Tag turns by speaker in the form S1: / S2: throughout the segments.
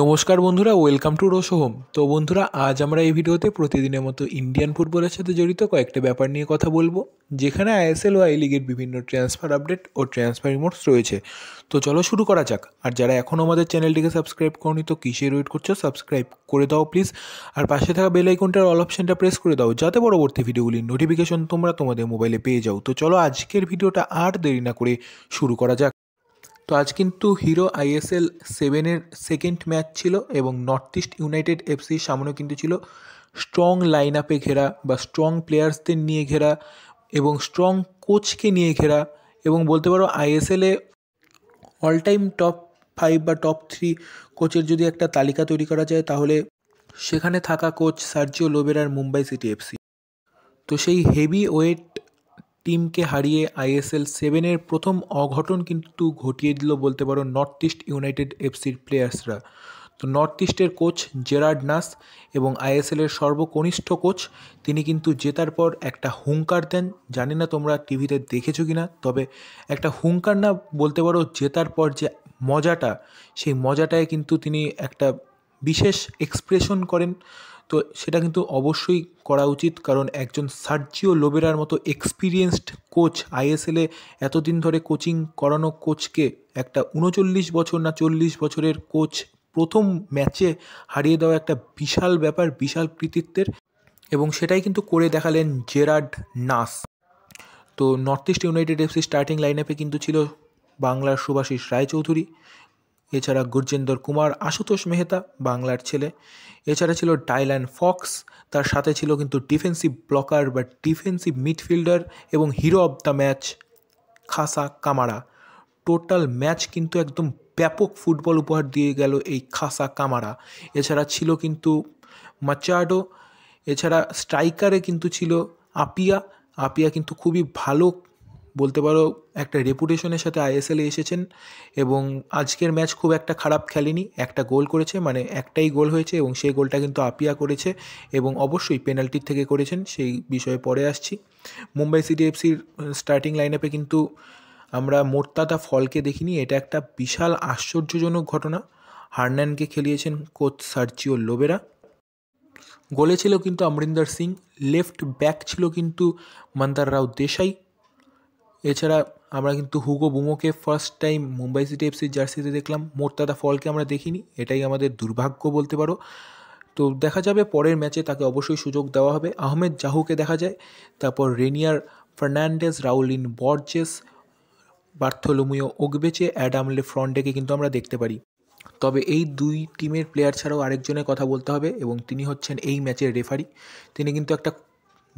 S1: নমস্কার বন্ধুরা welcome to রোশো home তো বন্ধুরা আজ আমরা এই ভিডিওতে প্রতিদিনের মতো ইন্ডিয়ান ফুটবলের সাথে জড়িত কয়েকটা ব্যাপার নিয়ে কথা বলবো যেখানে আইএসএল ও আই লিগের বিভিন্ন ট্রান্সফার আপডেট ও ট্রান্সফার রিমোটস রয়েছে তো চলো শুরু করা যাক আর যারা এখনও আমাদের চ্যানেলটিকে সাবস্ক্রাইব করনি তো কিসের ওয়েট করছো সাবস্ক্রাইব করে দাও প্লিজ আর পাশে থাকা বেল আইকনটার অল অপশনটা প্রেস করে দাও যাতে পরবর্তী ভিডিওগুলির নোটিফিকেশন তোমরা তোমাদের মোবাইলে পেয়ে যাও তো চলো আজকের ভিডিওটা আর দেরি না করে শুরু করা যাক তো আজ কিন্তু হিরো আইএসএল সেভেনের সেকেন্ড ম্যাচ ছিল এবং নর্থ ইস্ট ইউনাইটেড এফসির সামনেও কিন্তু ছিল স্ট্রং লাইন আপে ঘেরা বা স্ট্রং প্লেয়ার্সদের নিয়ে ঘেরা এবং স্ট্রং কোচকে নিয়ে ঘেরা এবং বলতে পারো আইএসএলে অল টাইম টপ ফাইভ বা টপ থ্রি কোচের যদি একটা তালিকা তৈরি করা যায় তাহলে সেখানে থাকা কোচ সার্জিও লোবেরার মুম্বাই সিটি এফসি তো সেই হেভি ওয়েট টিমকে হারিয়ে আইএসএল সেভেনের প্রথম অঘটন কিন্তু ঘটিয়ে দিল বলতে পারো নর্থ ইস্ট ইউনাইটেড এফসির প্লেয়ার্সরা তো নর্থ ইস্টের কোচ জেরার্ড নাস এবং আইএসএলের সর্বকনিষ্ঠ কোচ তিনি কিন্তু জেতার পর একটা হুঙ্কার দেন জানি না তোমরা টিভিতে দেখেছো কি না তবে একটা হুঙ্কার না বলতে পারো জেতার পর যে মজাটা সেই মজাটায় কিন্তু তিনি একটা বিশেষ এক্সপ্রেশন করেন তো সেটা কিন্তু অবশ্যই করা উচিত কারণ একজন সার্জিও লোবেরার মতো এক্সপিরিয়েন্সড কোচ আইএসএলে এতদিন ধরে কোচিং করানো কোচকে একটা উনচল্লিশ বছর না চল্লিশ বছরের কোচ প্রথম ম্যাচে হারিয়ে দেওয়া একটা বিশাল ব্যাপার বিশাল কৃতিত্বের এবং সেটাই কিন্তু করে দেখালেন জেরার্ড নাস তো North East United FC starting line কিন্তু ছিল বাংলার সুভাষিস রায়চৌধুরী এছাড়া গুরজেন্দর কুমার আশুতোষ মেহতা বাংলার ছেলে এছাড়া ছিল ডাইলান ফক্স তার সাথে ছিল কিন্তু ডিফেন্সিভ ব্লকার বা ডিফেন্সিভ মিডফিল্ডার এবং hero of the match Khassa Camara total match কিন্তু একদম ব্যাপক ফুটবল উপহার দিয়ে গেল এই খাসা কামারা এছাড়া ছিল কিন্তু মাচাডো এছাড়া স্ট্রাইকারে কিন্তু ছিল আপিয়া আপিয়া কিন্তু খুবই ভালো বলতে পারো একটা রেপুটেশনের সাথে আইএসএলে এসেছেন এবং আজকের ম্যাচ খুব একটা খারাপ খেলেনি একটা গোল করেছে মানে একটাই গোল হয়েছে এবং সেই গোলটা কিন্তু আপিয়া করেছে এবং অবশ্যই পেনাল্টির থেকে করেছেন সেই বিষয়ে পরে আসছি মুম্বাই সিটি এফসির স্টার্টিং লাইন আপে কিন্তু আমরা মোর্তাতা ফলকে দেখিনি এটা একটা বিশাল আশ্চর্যজনক ঘটনা হার্নানকে খেলিয়েছেন কোচ সার্জিও লোবেরা গোলে ছিল কিন্তু অমরিন্দর সিং লেফট ব্যাক ছিল কিন্তু মন্দার রাও দেশাই এছাড়া আমরা কিন্তু হুগো বুমোকে ফার্স্ট টাইম মুম্বাই সিটি এফসির জার্সিতে দেখলাম মোরতাদা ফলকে আমরা দেখিনি এটাই আমাদের দুর্ভাগ্য বলতে পারো তো দেখা যাবে পরের ম্যাচে তাকে অবশ্যই সুযোগ দেওয়া হবে আহমেদ জাহুকে দেখা যায় তারপর Raynier Fernandes Rowllin Borges Bartholomew Ogbeche Adam ফ্রন্টেকে কিন্তু আমরা দেখতে পারি তবে এই দুই টিমের প্লেয়ার ছাড়াও আরেকজনের কথা বলতে হবে এবং তিনি হচ্ছেন এই ম্যাচের রেফারি তিনি কিন্তু একটা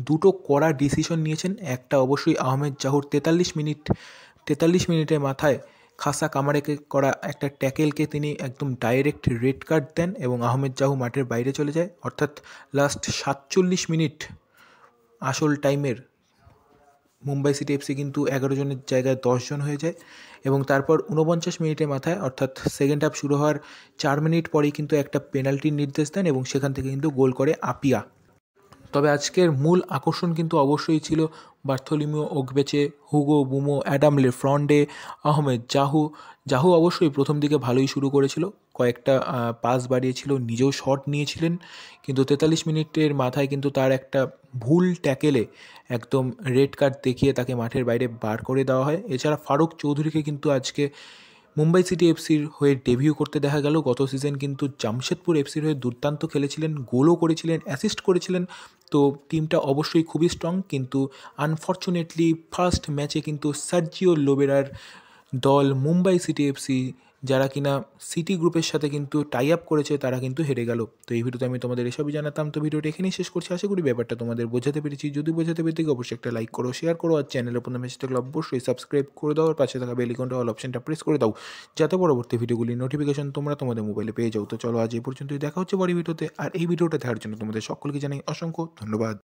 S1: দুটো কড়া ডিসিশন নিয়েছেন একটা অবশ্যই আহমেদ জাহুর তেতাল্লিশ মিনিট তেতাল্লিশ মিনিটের মাথায় খাসা কামারেকে করা একটা ট্যাকেলকে তিনি একদম ডাইরেক্ট রেড কার্ড দেন এবং আহমেদ জাহু মাঠের বাইরে চলে যায় অর্থাৎ লাস্ট সাতচল্লিশ মিনিট আসল টাইমের মুম্বাই সিটি এফসি কিন্তু এগারো জনের জায়গায় দশজন হয়ে যায় এবং তারপর উনপঞ্চাশ মিনিটের মাথায় অর্থাৎ সেকেন্ড হাফ শুরু হওয়ার চার মিনিট পরেই কিন্তু একটা পেনাল্টির নির্দেশ দেন এবং সেখান থেকে কিন্তু গোল করে আপিয়া তবে আজকের মূল আকর্ষণ কিন্তু অবশ্যই ছিল Bartholomew Ogbeche Hugo Boumous Adam Le Fondre Ahmed Jahouh Jahouh অবশ্যই প্রথম দিকে ভালোই শুরু করেছিল কয়েকটা পাস বাড়িয়েছিল নিজেও শট নিয়েছিলেন কিন্তু তেতাল্লিশ মিনিটের মাথায় কিন্তু তার একটা ভুল ট্যাকেলে একদম রেড কার্ড দেখিয়ে তাকে মাঠের বাইরে বার করে দেওয়া হয় এছাড়া ফারুক চৌধুরীকে কিন্তু আজকে মুম্বাই সিটি এফসির হয়ে ডেবিউ করতে দেখা গেল গত সিজন কিন্তু জামশেদপুর এফসির হয়ে দুর্দান্ত খেলেছিলেন গোলও করেছিলেন অ্যাসিস্ট করেছিলেন তো টিমটা অবশ্যই খুবই স্ট্রং কিন্তু আনফর্চুনেটলি ফার্স্ট ম্যাচে কিন্তু সার্জিও লোবেরার দল মুম্বাই সিটি এফসি যারা কিনা সিটি গ্রুপের সাথে কিন্তু টাই আপ করেছে তারা কিন্তু হেরে গেল তো এই ভিডিওতে আমি তোমাদের এসবই জানাতাম তো ভিডিওটা এখানেই শেষ করছি আশা করি ব্যাপারটা তোমাদের বোঝাতে পেরেছি যদি বোঝাতে পেরে থাকি অবশ্যই একটা লাইক করো শেয়ার করো আর চ্যানেলের প্রথমে বেশি থাকলে অবশ্যই সাবস্ক্রাইব করে দাও আর পাশে থাকা বেলিকনটা অল অপশনটা প্রেস করে দাও যাতে পরবর্তী ভিডিওগুলি নোটিফিকেশন তোমরা তোমাদের মোবাইলে পেয়ে যাও তো চলো আজ এই পর্যন্তই দেখা হচ্ছে বড় ভিডিওতে আর এই ভিডিওটা দেখার জন্য তোমাদের সকলকে জানাই অসংখ্য ধন্যবাদ